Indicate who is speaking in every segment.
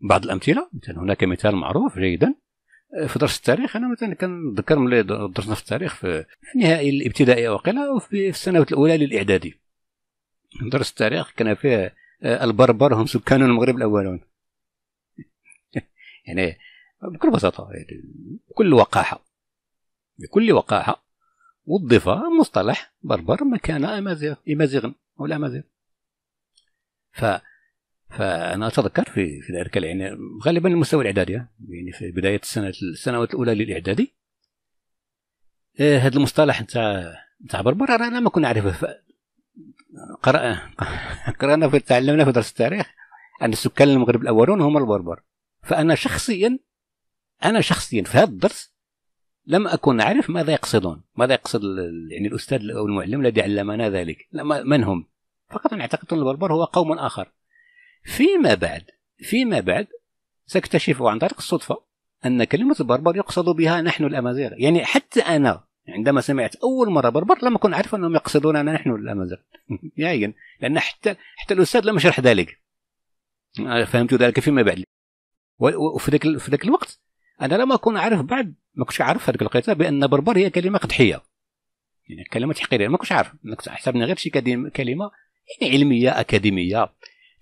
Speaker 1: بعض الامثله مثلا هناك مثال معروف جيدا في درس التاريخ انا مثلا كنتذكر ملي درسنا في التاريخ في النهائي الابتدائي وقيلا وفي السنوات الاولى للاعدادي درس التاريخ كان فيه آه، البربر هم سكان المغرب الاولون يعني بكل بساطه يعني بكل وقاحه بكل وقاحه وظف مصطلح بربر مكان امازيغ امازيغ او الامازيغ ف فانا اتذكر في في ذلك يعني غالبا المستوى الاعدادي يعني في بدايه السنه السنوات الاولى للاعدادي إيه، هذا المصطلح نتاع نتاع بربر انا ما كنا نعرفه قرأ قرأنا في تعلمنا في درس التاريخ أن سكان المغرب الأولون هم البربر فأنا شخصيا أنا شخصيا في هذا الدرس لم أكن أعرف ماذا يقصدون ماذا يقصد يعني الأستاذ أو المعلم الذي علمنا ذلك من هم فقط اعتقد اعتقدت أن البربر هو قوم آخر فيما بعد فيما بعد سأكتشف عن طريق الصدفة أن كلمة بربر يقصد بها نحن الأمازيغ يعني حتى أنا عندما سمعت أول مرة بربر لم أكن أعرف أنهم يقصدوننا نحن الأمازيغ نهائيا لأن حتى حتى الأستاذ لم يشرح ذلك آه، فهمت ذلك فيما بعد وفي ذاك في ذاك الوقت انا لم اكن اعرف بعد ما كنتش عارف هذيك القطعه بان بربر هي كلمه قدحيه يعني كلمه تحقيريه ما كنتش عارف حسبنا غير شي كلمه يعني علميه اكاديميه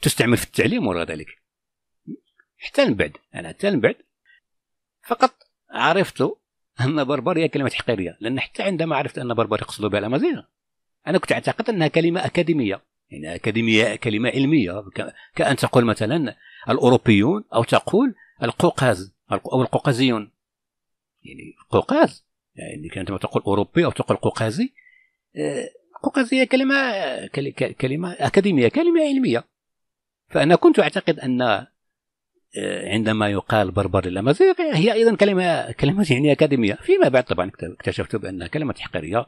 Speaker 1: تستعمل في التعليم وراء ذلك حتى من بعد أنا حتى من بعد فقط عرفت أن بربريا كلمة حقيرية لأن حتى عندما عرفت أن بربر يقصدوا بها الأمازيغ أنا كنت أعتقد أنها كلمة أكاديمية يعني أكاديمية كلمة علمية كأن تقول مثلا الأوروبيون أو تقول القوقاز أو القوقازيون يعني قوقاز يعني ما تقول أوروبي أو تقول قوقازي آه، قوقازية كلمة كلمة أكاديمية كلمة علمية فأنا كنت أعتقد أن آه، عندما يقال بربر الأمازيغ هي أيضا كلمة كلمة يعني أكاديمية فيما بعد طبعا اكتشفت بأنها كلمة حقيرية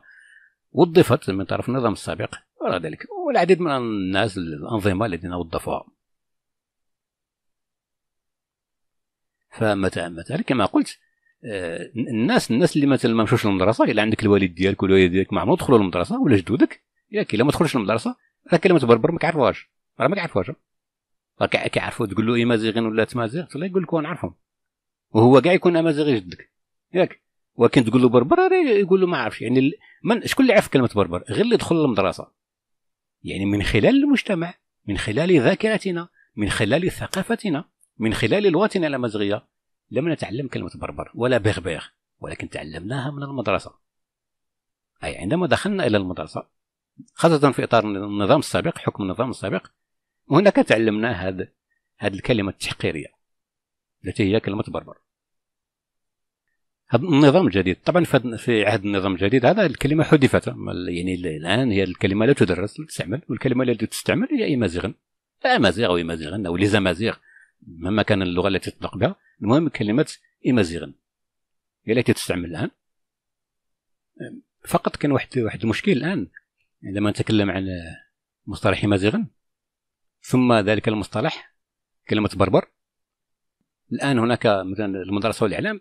Speaker 1: وظفت من طرف النظام السابق وراء ذلك والعديد من الناس الأنظمة الذين وظفوها فمتى مثلا كما قلت آه، الناس الناس اللي مثلا ما مشوش للمدرسه الا عندك الوالد ديالك والوالد ديالك ما عمرو دخلوا للمدرسه ولا جدودك ياك الا ما تخرجش للمدرسه راه كلمه بربر ما كعرفوهاش راه ما كعرفوهاش راك كيعرفوا تقول له إيه امازيغين ولا تمازيغ الله يقول لك ونعرفهم وهو كاع يكون امازيغي جدك ياك ولكن تقول له بربر يقول له ما عرفش يعني من شكون اللي عرف كلمه بربر غير اللي دخل المدرسه يعني من خلال المجتمع من خلال ذاكرتنا من خلال ثقافتنا من خلال لغتنا الامازيغيه لم نتعلم كلمه بربر ولا بغبغ ولكن تعلمناها من المدرسه اي عندما دخلنا الى المدرسه خاصه في اطار النظام السابق حكم النظام السابق وهناك تعلمنا هذا هذه الكلمة التحقيرية التي هي كلمة بربر هذا النظام الجديد طبعا في عهد النظام الجديد هذا الكلمة حذفت يعني الآن هي الكلمة لا تدرس لا تستعمل والكلمة التي تستعمل هي أمازيغ أمازيغ أو إمازيغ أو ليزامازيغ مهما كان اللغة التي تطلق بها المهم كلمة إمازيغ هي التي تستعمل الآن فقط كان واحد واحد المشكل الآن عندما نتكلم عن مصطلح إمازيغ ثم ذلك المصطلح كلمة بربر الآن هناك مثلا المدرسة والإعلام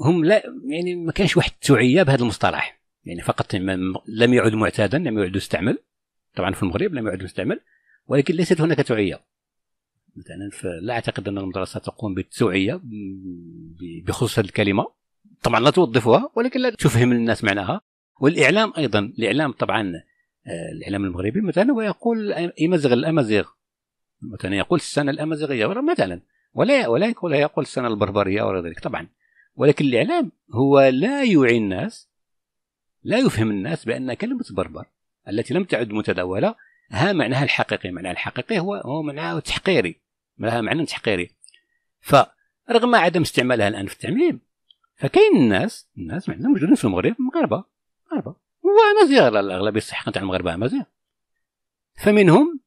Speaker 1: هم لا يعني ما كانش واحد التوعية بهذا المصطلح يعني فقط لم يعد معتادا لم يعد يستعمل طبعا في المغرب لم يعد يستعمل ولكن ليست هناك توعية مثلا لا أعتقد أن المدرسة تقوم بالتوعية بخصوص هذه الكلمة طبعا لا توظفها ولكن لا تفهم الناس معناها والإعلام أيضا الإعلام طبعا آه، الإعلام المغربي مثلا ويقول امازيغ الأمازيغ مثلا يقول السنة الأمازيغية مثلا ولا ولا يقول يقول السنة البربرية ولا ذلك طبعا ولكن الإعلام هو لا يوعي الناس لا يفهم الناس بأن كلمة بربر التي لم تعد متداولة ها معناها الحقيقي معناها الحقيقي هو هو معناها تحقيري لها معنى تحقيري فرغم عدم استعمالها الآن في التعميم فكاين الناس الناس عندنا موجودين في المغرب مغاربة مغاربة على الأغلب الساحقة تاع المغاربة مزيان فمنهم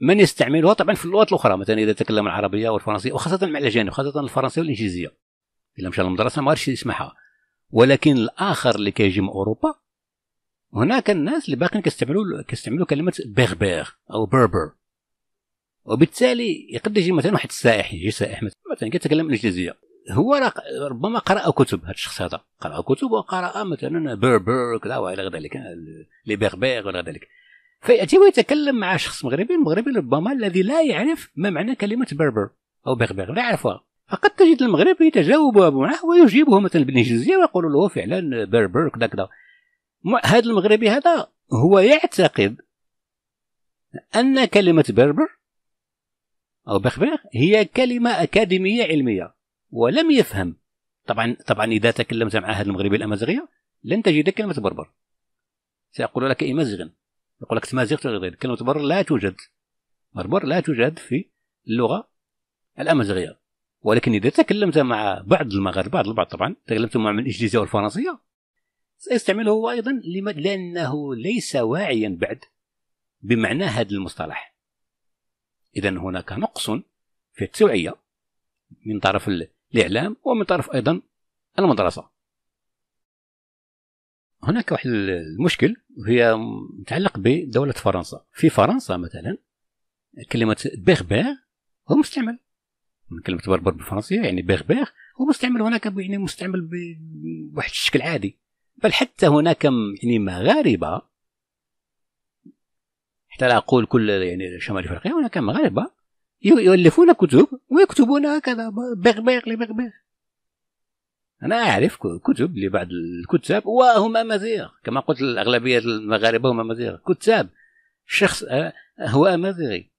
Speaker 1: من يستعملها طبعا في اللغات الاخرى مثلا اذا تكلم العربيه والفرنسيه وخاصه مع الاجانب خاصه الفرنسيه والانجليزيه الا مشى للمدرسه ما غاديش يسمعها ولكن الاخر اللي كيجي من اوروبا هناك الناس اللي باقيين كيستعملوا كيستعملوا كلمه بيربير او بربر وبالتالي يقدر يجي مثلا واحد السائح يجي سائح مثلا كيتكلم الانجليزيه هو ربما قرا كتب هذا الشخص هذا قرا كتب وقرا مثلا بربر كذا والى غير ذلك لي بيربير والى غير ذلك فياتي ويتكلم مع شخص مغربي المغربي ربما الذي لا يعرف ما معنى كلمه بربر او بيربير لا يعرفها فقد تجد المغرب يتجاوب معه ويجيبه مثلا بالانجليزيه ويقول له فعلا بربر كذا كذا هذا المغربي هذا هو يعتقد ان كلمه بربر او بخبير هي كلمه اكاديميه علميه ولم يفهم طبعا طبعا اذا تكلمت مع اهل المغربي الامازيغيه لن تجد كلمه بربر سيقول لك امازيغ يقول لك تمازيغ تغير كلمه بربر لا توجد بربر لا توجد في اللغه الامازيغيه ولكن اذا تكلمت مع بعض المغاربه بعض البعض طبعا تكلمت مع من الانجليزيه والفرنسيه سيستعمله هو ايضا لانه ليس واعيا بعد بمعنى هذا المصطلح اذا هناك نقص في التوعيه من طرف الإعلام ومن طرف أيضا المدرسة هناك واحد المشكل وهي متعلق بدولة فرنسا في فرنسا مثلا كلمة بيغبيغ هو مستعمل من كلمة بربر بالفرنسية يعني بيغبيغ هو مستعمل هناك يعني مستعمل بواحد الشكل عادي بل حتى هناك يعني مغاربة حتى لا أقول كل يعني شمال أفريقيا هناك مغاربة يؤلفون كتب ويكتبون هكذا بغبغ لبغبغ أنا أعرف كتب لبعض الكتاب وهم أمازيغ كما قلت الأغلبية المغاربة هم أمازيغ كتاب شخص آه، هو أمازيغي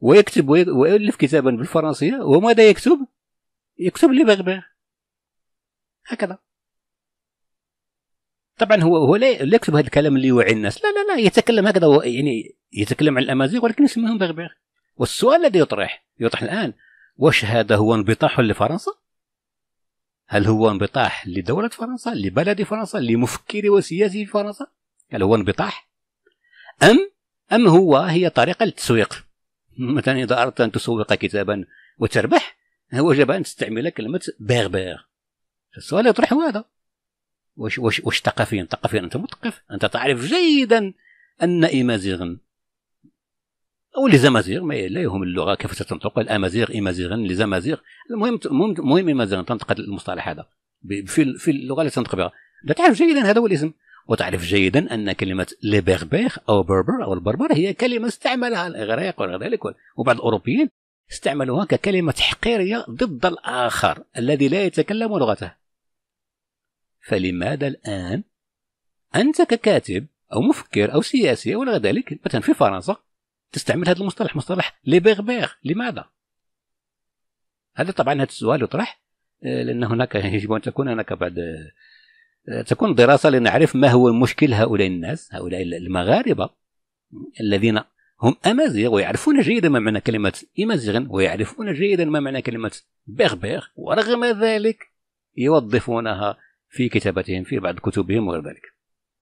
Speaker 1: ويكتب ويؤلف كتابا بالفرنسية وماذا يكتب؟ يكتب لبغبغ هكذا طبعا هو هو لا يكتب هذا الكلام اللي يوعي الناس لا لا لا يتكلم هكذا يعني يتكلم عن الامازيغ ولكن يسميهم بغبغ والسؤال الذي يطرح يطرح الآن وش هذا هو انبطاح لفرنسا؟ هل هو انبطاح لدولة فرنسا؟ لبلد فرنسا؟ لمفكر وسياسي في فرنسا؟ هل هو انبطاح؟ أم أم هو هي طريقة للتسويق مثلا إذا أردت أن تسوق كتابا وتربح وجب أن تستعمل كلمة بيغبيغ السؤال يطرح هذا وش وش وش ثقافيا ثقافيا أنت مثقف أنت تعرف جيدا أن إيمازيغن او لزمازيغ ما لا يهم اللغه كيف تنطق الامازيغ امازيغا لزمازيغ المهم المهم امازيغ تنطق المصطلح هذا في في اللغه اللي تنطق بها تعرف جيدا هذا هو الاسم وتعرف جيدا ان كلمه ليبربير او بربر او البربر هي كلمه استعملها الاغريق وغير ذلك وبعض الاوروبيين استعملوها ككلمه تحقيريه ضد الاخر الذي لا يتكلم لغته فلماذا الان انت ككاتب او مفكر او سياسي او غير ذلك مثلا في فرنسا تستعمل هذا المصطلح مصطلح لي بيغ لماذا؟ هذا طبعا هذا السؤال يطرح آه، لأن هناك يجب أن تكون هناك بعد آه، آه، تكون دراسة لنعرف ما هو مشكل هؤلاء الناس هؤلاء المغاربة الذين هم أمازيغ ويعرفون جيدا ما معنى كلمة إمازيغ ويعرفون جيدا ما معنى كلمة بغبغ ورغم ذلك يوظفونها في كتابتهم في بعض كتبهم وغير ذلك